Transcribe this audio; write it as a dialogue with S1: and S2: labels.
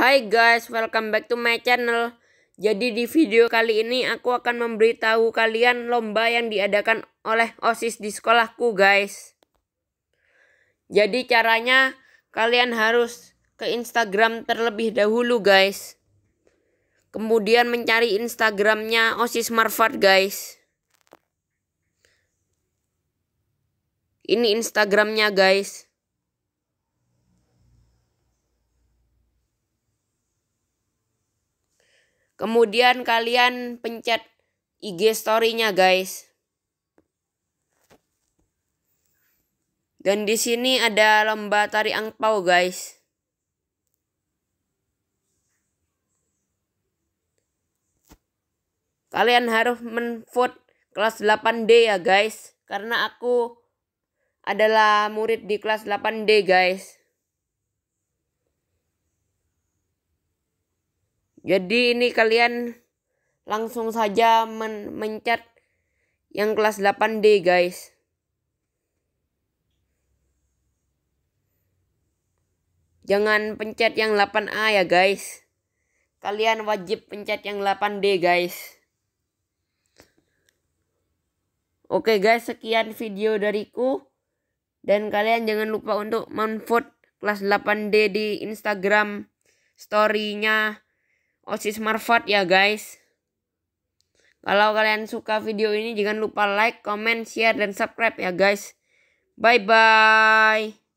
S1: Hai guys, welcome back to my channel. Jadi di video kali ini aku akan memberitahu kalian lomba yang diadakan oleh OSIS di sekolahku guys. Jadi caranya kalian harus ke Instagram terlebih dahulu guys. Kemudian mencari Instagramnya OSIS Marfat guys. Ini Instagramnya guys. Kemudian kalian pencet IG story-nya guys. Dan di sini ada lomba tari angpau guys. Kalian harus menvote kelas 8D ya guys. Karena aku adalah murid di kelas 8D guys. Jadi ini kalian langsung saja men mencet yang kelas 8D guys. Jangan pencet yang 8A ya guys. Kalian wajib pencet yang 8D guys. Oke guys, sekian video dariku. Dan kalian jangan lupa untuk menfoot kelas 8D di Instagram story-nya OSIS Marfat ya guys. Kalau kalian suka video ini jangan lupa like, comment, share, dan subscribe ya guys. Bye-bye.